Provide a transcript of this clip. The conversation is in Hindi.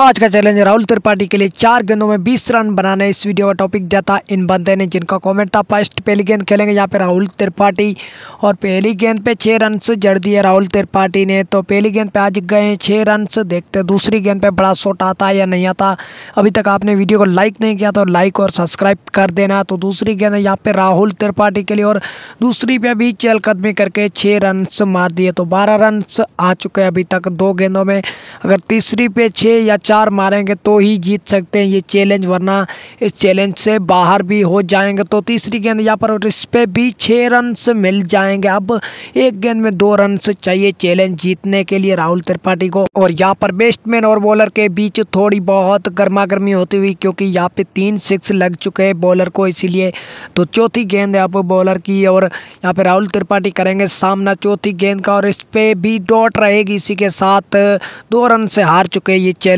आज का चैलेंज राहुल त्रिपाठी के लिए चार गेंदों में बीस रन बनाने इस वीडियो का टॉपिक दिया था इन बंदे ने जिनका कमेंट था फर्स्ट पहली गेंद खेलेंगे यहाँ पे राहुल त्रिपाठी और पहली गेंद पे छः रन जड़ दिए राहुल त्रिपाठी ने तो पहली गेंद पे आज गए छः रन देखते दूसरी गेंद पर बड़ा शॉट आता या नहीं आता अभी तक आपने वीडियो को लाइक नहीं किया तो लाइक और सब्सक्राइब कर देना तो दूसरी गेंद यहाँ पर राहुल त्रिपाठी के लिए और दूसरी पे भी चहलकदमी करके छः रन मार दिए तो बारह रन आ चुके हैं अभी तक दो गेंदों में अगर तीसरी पे छः या चार मारेंगे तो ही जीत सकते हैं ये चैलेंज वरना इस चैलेंज से बाहर भी हो जाएंगे तो तीसरी गेंद यहाँ पर और इस पर भी छः रन मिल जाएंगे अब एक गेंद में दो रन चाहिए चैलेंज जीतने के लिए राहुल त्रिपाठी को और यहाँ पर बैट्समैन और बॉलर के बीच थोड़ी बहुत गर्मा गर्मी होती हुई क्योंकि यहाँ पे तीन सिक्स लग चुके हैं बॉलर को इसीलिए तो चौथी गेंद यहाँ पर बॉलर की और यहाँ पे राहुल त्रिपाठी करेंगे सामना चौथी गेंद का और इस पर भी डॉट रहेगी इसी के साथ दो रन से हार चुके ये चैलेंज